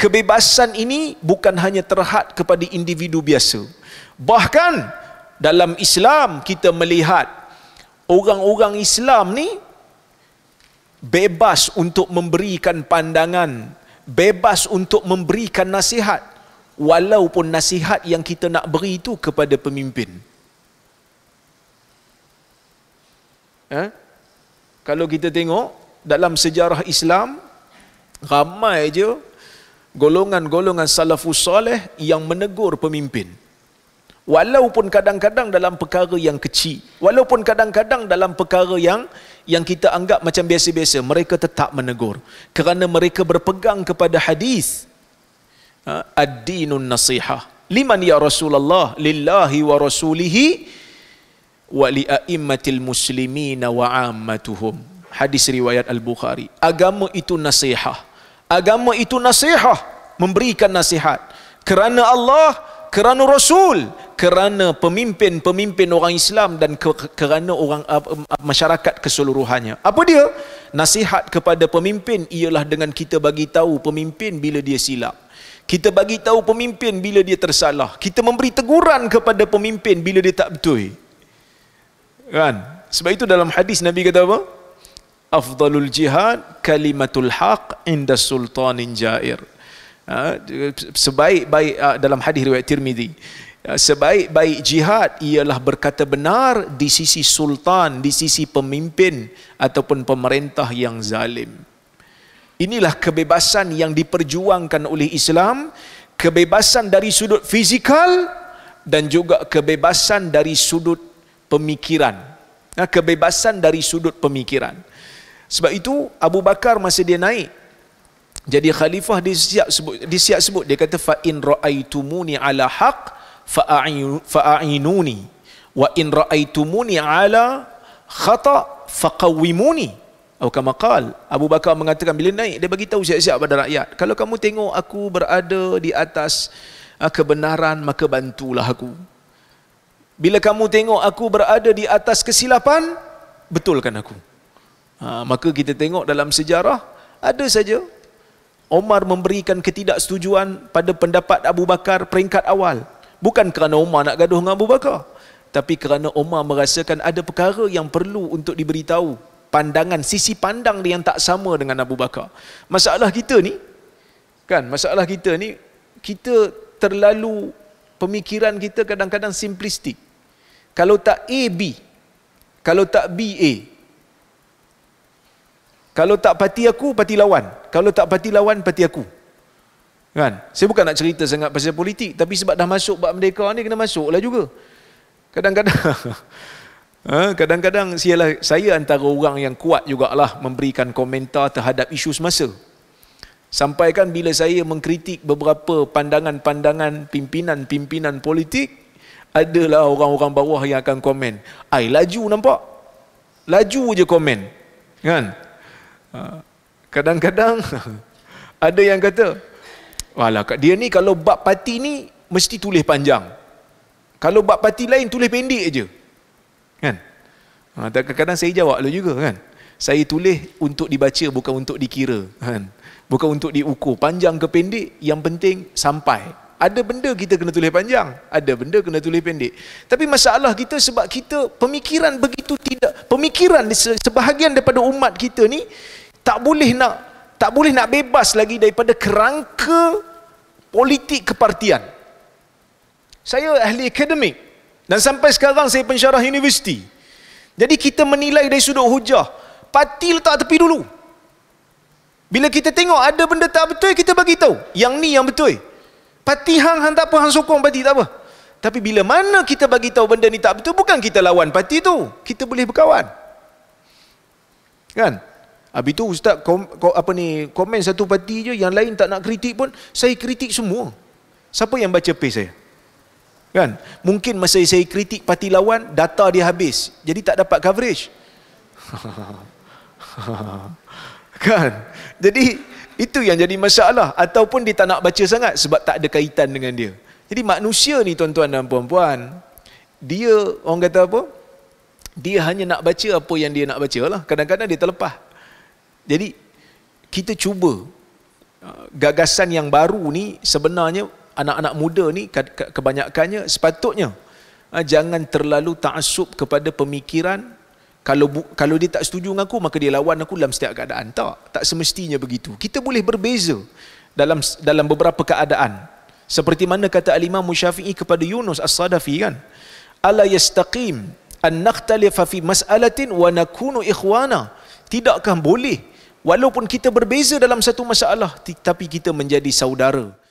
kebebasan ini bukan hanya terhad kepada individu biasa. Bahkan dalam Islam kita melihat orang-orang Islam ni bebas untuk memberikan pandangan, bebas untuk memberikan nasihat walaupun nasihat yang kita nak beri itu kepada pemimpin. Eh? Kalau kita tengok dalam sejarah Islam ramai je golongan-golongan salafus soleh yang menegur pemimpin. Walaupun kadang-kadang dalam perkara yang kecil, walaupun kadang-kadang dalam perkara yang yang kita anggap macam biasa-biasa, mereka tetap menegur kerana mereka berpegang kepada hadis ha, ad-dinun nasihah. Liman ya Rasulullah lillahi wa rasulihi wa li a'immatil muslimina wa ammatuhum. Hadis riwayat Al-Bukhari. Agama itu nasihah agama itu nasihat memberikan nasihat kerana Allah kerana Rasul kerana pemimpin-pemimpin orang Islam dan kerana orang eh, eh, masyarakat keseluruhannya apa dia nasihat kepada pemimpin ialah dengan kita bagi tahu pemimpin bila dia silap kita bagi tahu pemimpin bila dia tersalah kita memberi teguran kepada pemimpin bila dia tak betul kan sebab itu dalam hadis Nabi kata apa afdalul jihad kalimatul haq inda sultanin jair ha, sebaik-baik ha, dalam hadis riwayat Tirmizi ha, sebaik-baik jihad ialah berkata benar di sisi sultan di sisi pemimpin ataupun pemerintah yang zalim inilah kebebasan yang diperjuangkan oleh Islam kebebasan dari sudut fizikal dan juga kebebasan dari sudut pemikiran kebebasan dari sudut pemikiran sebab itu Abu Bakar masa dia naik jadi khalifah di siap sebut di siap sebut dia kata fa in raaitumuni ala haq fa'ainuni wa in raaitumuni ala khata faqawimuni atau kama qal Abu Bakar mengatakan bila naik dia bagi tahu siap-siap pada rakyat kalau kamu tengok aku berada di atas ah, kebenaran maka bantulah aku bila kamu tengok aku berada di atas kesilapan betulkan aku Ha, maka kita tengok dalam sejarah, ada saja Omar memberikan ketidaksetujuan pada pendapat Abu Bakar peringkat awal. Bukan kerana Omar nak gaduh dengan Abu Bakar. Tapi kerana Omar merasakan ada perkara yang perlu untuk diberitahu. Pandangan, sisi pandang dia yang tak sama dengan Abu Bakar. Masalah kita ni, kan, masalah kita ni, kita terlalu pemikiran kita kadang-kadang simplistik. Kalau tak A, B. Kalau tak B, A. Kalau tak parti aku, parti lawan. Kalau tak parti lawan, parti aku. Kan? Saya bukan nak cerita sangat pasal politik. Tapi sebab dah masuk bab merdeka ni, kena masuk lah juga. Kadang-kadang... Eh, kadang-kadang sialah, saya antara orang yang kuat jugalah memberikan komentar terhadap isu semasa. Sampai kan bila saya mengkritik beberapa pandangan-pandangan pimpinan-pimpinan politik, adalah orang-orang bawah yang akan komen. Ai laju nampak. Laju je komen. Kan? Ha. kadang-kadang ada yang kata walah dia ni kalau bab parti ni mesti tulis panjang kalau bab parti lain tulis pendek aje kan ha, kadang-kadang saya jawab lu lah juga kan saya tulis untuk dibaca bukan untuk dikira kan bukan untuk diukur panjang ke pendek yang penting sampai ada benda kita kena tulis panjang ada benda kena tulis pendek tapi masalah kita sebab kita pemikiran begitu tidak pemikiran sebahagian daripada umat kita ni tak boleh nak tak boleh nak bebas lagi daripada kerangka politik kepartian. Saya ahli akademik dan sampai sekarang saya pensyarah universiti. Jadi kita menilai dari sudut hujah. Parti letak tepi dulu. Bila kita tengok ada benda tak betul kita bagi tahu. Yang ni yang betul. Parti hang hang tak apa hang sokong parti tak apa. Tapi bila mana kita bagi tahu benda ni tak betul bukan kita lawan parti tu. Kita boleh berkawan. Kan? Habis tu ustaz kom, kom, apa ni komen satu parti je yang lain tak nak kritik pun saya kritik semua. Siapa yang baca page saya? Kan? Mungkin masa saya kritik parti lawan data dia habis. Jadi tak dapat coverage. kan? Jadi itu yang jadi masalah ataupun dia tak nak baca sangat sebab tak ada kaitan dengan dia. Jadi manusia ni tuan-tuan dan puan-puan, dia orang kata apa? Dia hanya nak baca apa yang dia nak baca lah. Kadang-kadang dia terlepas. Jadi kita cuba uh, gagasan yang baru ni sebenarnya anak-anak muda ni kebanyakannya sepatutnya uh, jangan terlalu ta'assub kepada pemikiran kalau kalau dia tak setuju dengan aku maka dia lawan aku dalam setiap keadaan tak tak semestinya begitu kita boleh berbeza dalam dalam beberapa keadaan seperti mana kata alimah imam Musyafi'i kepada Yunus As-Sadafi kan ala yastaqim an nakhtalifa fi mas'alatin wa nakunu ikhwana tidakkah boleh Walaupun kita berbeza dalam satu masalah, tapi kita menjadi saudara.